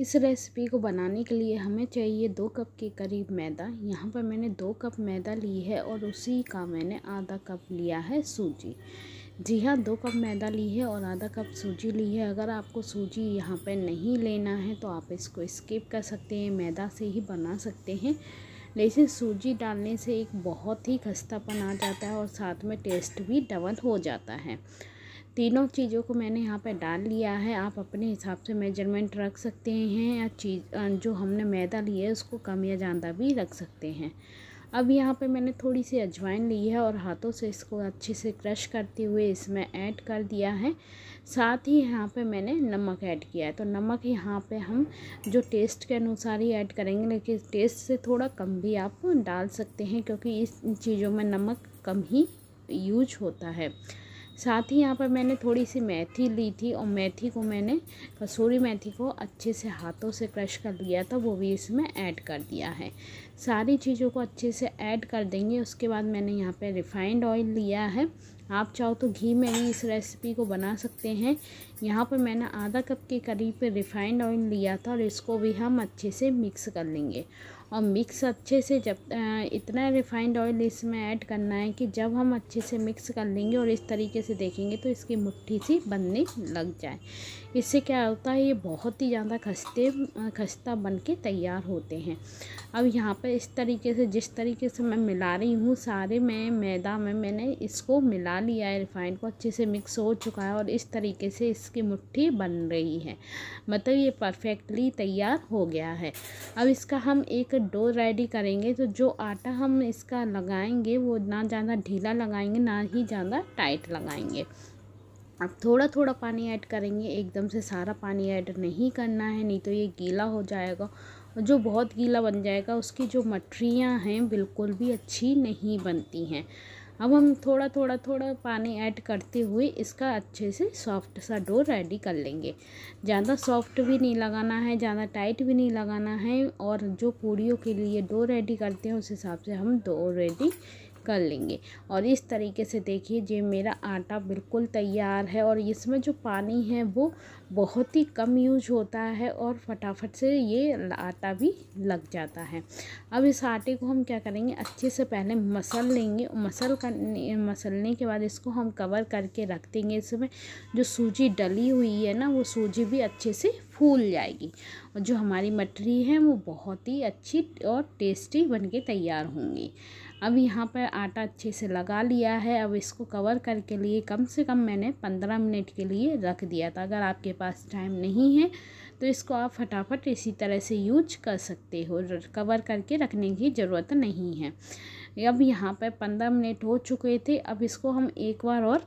इस रेसिपी को बनाने के लिए हमें चाहिए दो कप के करीब मैदा यहाँ पर मैंने दो कप मैदा ली है और उसी का मैंने आधा कप लिया है सूजी जी हाँ दो कप मैदा ली है और आधा कप सूजी ली है अगर आपको सूजी यहाँ पर नहीं लेना है तो आप इसको स्किप कर सकते हैं मैदा से ही बना सकते हैं लेकिन सूजी डालने से एक बहुत ही खस्तापन आ जाता है और साथ में टेस्ट भी डबल हो जाता है तीनों चीज़ों को मैंने यहाँ पे डाल लिया है आप अपने हिसाब से मेजरमेंट रख सकते हैं या चीज़ जो हमने मैदा लिया है उसको कम या ज़्यादा भी रख सकते हैं अब यहाँ पे मैंने थोड़ी सी अजवाइन ली है और हाथों से इसको अच्छे से क्रश करते हुए इसमें ऐड कर दिया है साथ ही यहाँ पे मैंने नमक ऐड किया है तो नमक यहाँ पे हम जो टेस्ट के अनुसार ही ऐड करेंगे लेकिन टेस्ट से थोड़ा कम भी आप डाल सकते हैं क्योंकि इस चीज़ों में नमक कम ही यूज होता है साथ ही यहाँ पर मैंने थोड़ी सी मेथी ली थी और मेथी को मैंने कसूरी मेथी को अच्छे से हाथों से क्रश कर लिया था वो भी इसमें ऐड कर दिया है सारी चीज़ों को अच्छे से ऐड कर देंगे उसके बाद मैंने यहाँ पे रिफ़ाइंड ऑयल लिया है आप चाहो तो घी में भी इस रेसिपी को बना सकते हैं यहाँ पर मैंने आधा कप के करीब रिफ़ाइंड ऑयल लिया था और इसको भी हम अच्छे से मिक्स कर लेंगे और मिक्स अच्छे से जब इतना रिफाइंड ऑयल इसमें ऐड करना है कि जब हम अच्छे से मिक्स कर लेंगे और इस तरीके से देखेंगे तो इसकी मुट्ठी सी बनने लग जाए इससे क्या होता है ये बहुत ही ज़्यादा खस्ते खस्ता बन के तैयार होते हैं अब यहाँ पर इस तरीके से जिस तरीके से मैं मिला रही हूँ सारे मैं मैदा में मैंने इसको मिला लिया है रिफाइंड को अच्छे से मिक्स हो चुका है और इस तरीके से इसकी मुट्ठी बन रही है मतलब ये परफेक्टली तैयार हो गया है अब इसका हम एक डो रेडी करेंगे तो जो आटा हम इसका लगाएंगे वो ना ज़्यादा ढीला लगाएंगे ना ही ज़्यादा टाइट लगाएंगे अब थोड़ा थोड़ा पानी ऐड करेंगे एकदम से सारा पानी ऐड नहीं करना है नहीं तो ये गीला हो जाएगा और जो बहुत गीला बन जाएगा उसकी जो मटरियाँ हैं बिल्कुल भी अच्छी नहीं बनती हैं अब हम थोड़ा थोड़ा थोड़ा पानी ऐड करते हुए इसका अच्छे से सॉफ्ट सा डो रेडी कर लेंगे ज़्यादा सॉफ्ट भी नहीं लगाना है ज़्यादा टाइट भी नहीं लगाना है और जो पूड़ियों के लिए डो रेडी करते हैं उस हिसाब से हम डो रेडी कर लेंगे और इस तरीके से देखिए जे मेरा आटा बिल्कुल तैयार है और इसमें जो पानी है वो बहुत ही कम यूज होता है और फटाफट से ये आटा भी लग जाता है अब इस आटे को हम क्या करेंगे अच्छे से पहले मसल लेंगे मसल कर मसलने के बाद इसको हम कवर करके रख देंगे इसमें जो सूजी डली हुई है ना वो सूजी भी अच्छे से फूल जाएगी और जो हमारी मटरी है वो बहुत ही अच्छी और टेस्टी बनके तैयार होंगी अब यहाँ पर आटा अच्छे से लगा लिया है अब इसको कवर करके लिए कम से कम मैंने पंद्रह मिनट के लिए रख दिया था अगर आपके पास टाइम नहीं है तो इसको आप फटाफट इसी तरह से यूज कर सकते हो कवर करके रखने की ज़रूरत नहीं है अब यहाँ पर पंद्रह मिनट हो चुके थे अब इसको हम एक बार और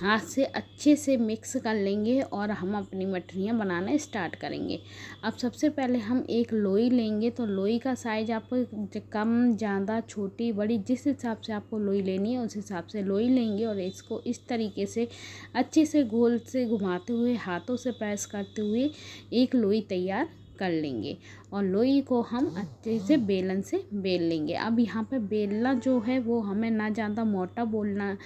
हाथ से अच्छे से मिक्स कर लेंगे और हम अपनी मठरियाँ बनाना स्टार्ट करेंगे अब सबसे पहले हम एक लोई लेंगे तो लोई का साइज़ आप कम ज़्यादा छोटी बड़ी जिस हिसाब से आपको लोई लेनी है उस हिसाब से लोई लेंगे और इसको इस तरीके से अच्छे से गोल से घुमाते हुए हाथों से प्रेस करते हुए एक लोई तैयार कर लेंगे और लोई को हम अच्छे से बेलन से बेल लेंगे अब यहाँ पे बेलना जो है वो हमें ना ज़्यादा मोटा बोलना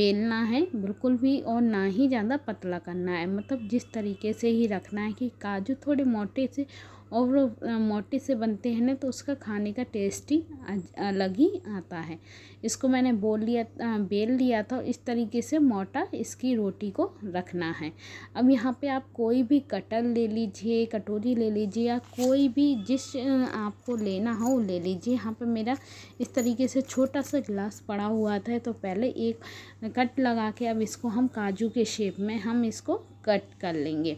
बेलना है बिल्कुल भी और ना ही ज़्यादा पतला करना है मतलब जिस तरीके से ही रखना है कि काजू थोड़े मोटे से और वो मोटी से बनते हैं ना तो उसका खाने का टेस्ट ही अलग ही आता है इसको मैंने बोल लिया बेल लिया था इस तरीके से मोटा इसकी रोटी को रखना है अब यहाँ पे आप कोई भी कटल ले लीजिए कटोरी ले लीजिए या कोई भी जिस आपको लेना हो वो ले लीजिए यहाँ पे मेरा इस तरीके से छोटा सा गिलास पड़ा हुआ था तो पहले एक कट लगा के अब इसको हम काजू के शेप में हम इसको कट कर लेंगे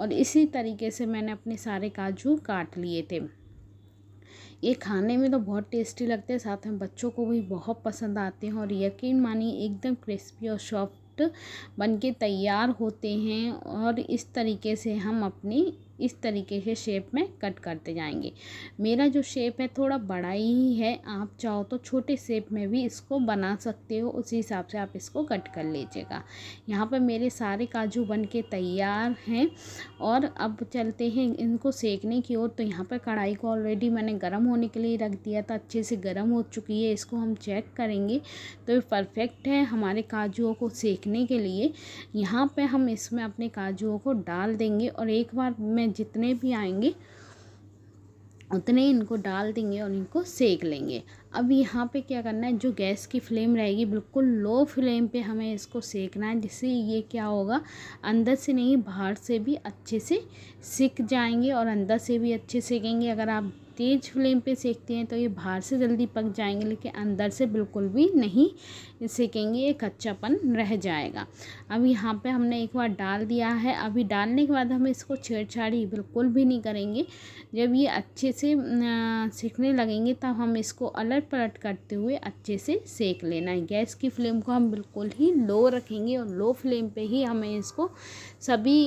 और इसी तरीके से मैंने अपने सारे काजू काट लिए थे ये खाने में तो बहुत टेस्टी लगते हैं साथ में बच्चों को भी बहुत पसंद आते हैं और यकीन मानिए एकदम क्रिस्पी और सॉफ्ट बन के तैयार होते हैं और इस तरीके से हम अपनी इस तरीके से शेप में कट करते जाएंगे मेरा जो शेप है थोड़ा बड़ा ही है आप चाहो तो छोटे शेप में भी इसको बना सकते हो उसी हिसाब से आप इसको कट कर लीजिएगा यहाँ पर मेरे सारे काजू बन के तैयार हैं और अब चलते हैं इनको सेकने की ओर तो यहाँ पर कढ़ाई को ऑलरेडी मैंने गर्म होने के लिए रख दिया था अच्छे से गर्म हो चुकी है इसको हम चेक करेंगे तो ये परफेक्ट है हमारे काजुओं को सेकने के लिए यहाँ पर हम इसमें अपने काजुओं को डाल देंगे और एक बार मैं में जितने भी आएंगे उतने इनको डाल देंगे और इनको सेक लेंगे अब यहाँ पे क्या करना है जो गैस की फ्लेम रहेगी बिल्कुल लो फ्लेम पे हमें इसको सेकना है जिससे ये क्या होगा अंदर से नहीं बाहर से भी अच्छे से सिक जाएंगे और अंदर से भी अच्छे सेकेंगे अगर आप तेज़ फ्लेम पे सेकते हैं तो ये बाहर से जल्दी पक जाएंगे लेकिन अंदर से बिल्कुल भी नहीं सेकेंगे ये कच्चापन रह जाएगा अब यहाँ पे हमने एक बार डाल दिया है अभी डालने के बाद हम इसको छेड़छाड़ी बिल्कुल भी नहीं करेंगे जब ये अच्छे से सेकने लगेंगे तब हम इसको अलट पलट करते हुए अच्छे से सेक लेना है गैस की फ्लेम को हम बिल्कुल ही लो रखेंगे और लो फ्लेम पर ही हमें इसको सभी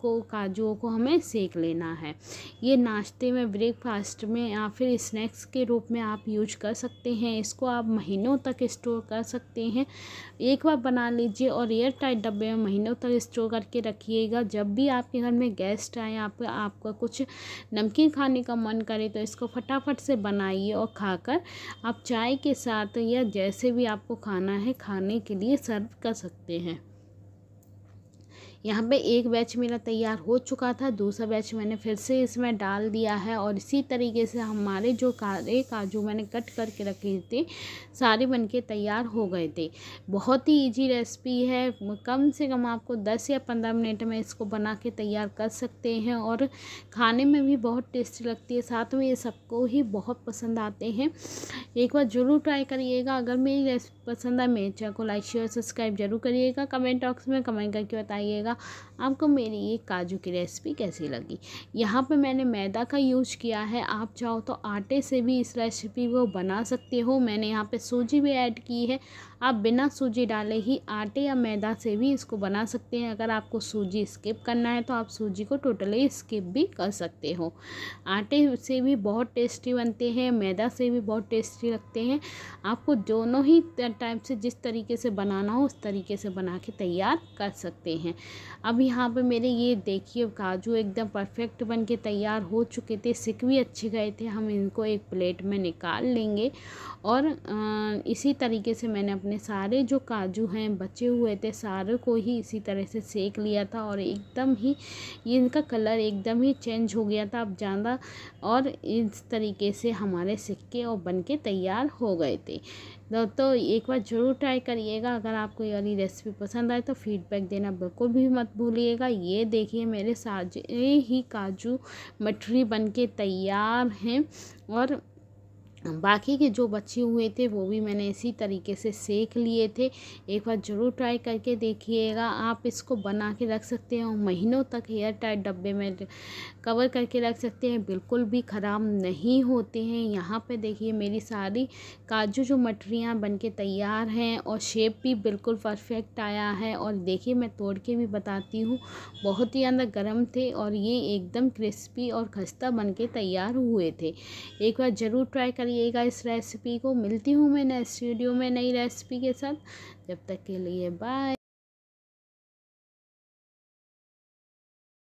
को काजुओं को हमें सेक लेना है ये नाश्ते में ब्रेकफास्ट पेस्ट में या फिर स्नैक्स के रूप में आप यूज कर सकते हैं इसको आप महीनों तक स्टोर कर सकते हैं एक बार बना लीजिए और एयर टाइट डब्बे में महीनों तक स्टोर करके रखिएगा जब भी आपके घर में गेस्ट आए आप आपका कुछ नमकीन खाने का मन करे तो इसको फटाफट से बनाइए और खाकर आप चाय के साथ या जैसे भी आपको खाना है खाने के लिए सर्व कर सकते हैं यहाँ पे एक बैच मेरा तैयार हो चुका था दूसरा बैच मैंने फिर से इसमें डाल दिया है और इसी तरीके से हमारे जो काले काजू मैंने कट करके रखे थे सारे बन के तैयार हो गए थे बहुत ही ईजी रेसिपी है कम से कम आपको दस या पंद्रह मिनट में इसको बना के तैयार कर सकते हैं और खाने में भी बहुत टेस्टी लगती है साथ में ये सबको ही बहुत पसंद आते हैं एक बार ज़रूर ट्राई करिएगा अगर मेरी रेसिपी पसंद आए मेरे चैनल को लाइक शेयर सब्सक्राइब जरूर करिएगा कमेंट बॉक्स में कमेंट करके बताइएगा बताइएगा आपको मेरी ये काजू की रेसिपी कैसी लगी यहाँ पे मैंने मैदा का यूज किया है आप चाहो तो आटे से भी इस रेसिपी को बना सकते हो मैंने यहाँ पे सूजी भी ऐड की है आप बिना सूजी डाले ही आटे या मैदा से भी इसको बना सकते हैं अगर आपको सूजी स्किप करना है तो आप सूजी को टोटली स्किप भी कर सकते हो आटे से भी बहुत टेस्टी बनते हैं मैदा से भी बहुत टेस्टी लगते हैं आपको दोनों ही टाइप से जिस तरीके से बनाना हो उस तरीके से बना के तैयार कर सकते हैं अब यहाँ पर मेरे ये देखिए काजू एकदम परफेक्ट बन के तैयार हो चुके थे सिक भी अच्छे गए थे हम इनको एक प्लेट में निकाल लेंगे और इसी तरीके से मैंने अपने अपने सारे जो काजू हैं बचे हुए थे सारे को ही इसी तरह से सेक लिया था और एकदम ही इनका कलर एकदम ही चेंज हो गया था अब ज़्यादा और इस तरीके से हमारे सिक्के और बन के तैयार हो गए थे तो, तो एक बार ज़रूर ट्राई करिएगा अगर आपको ये वाली रेसिपी पसंद आए तो फीडबैक देना बिल्कुल भी मत भूलिएगा ये देखिए मेरे सारे ही काजू मठरी बन के तैयार हैं और हाँ, बाकी के जो बच्चे हुए थे वो भी मैंने इसी तरीके से सेक लिए थे एक बार ज़रूर ट्राई करके देखिएगा आप इसको बना के रख सकते हैं महीनों तक हेयर टाइट डब्बे में कवर करके रख सकते हैं बिल्कुल भी ख़राब नहीं होते हैं यहाँ पे देखिए मेरी सारी काजू जो मटरियाँ बन के तैयार हैं और शेप भी बिल्कुल परफेक्ट आया है और देखिए मैं तोड़ के भी बताती हूँ बहुत ही ज़्यादा गर्म थे और ये एकदम क्रिस्पी और खस्ता बन के तैयार हुए थे एक बार ज़रूर ट्राई कर करिएगा इस रेसिपी को मिलती हूँ मैं नेक्स्ट वीडियो में नई रेसिपी के साथ जब तक के लिए बाय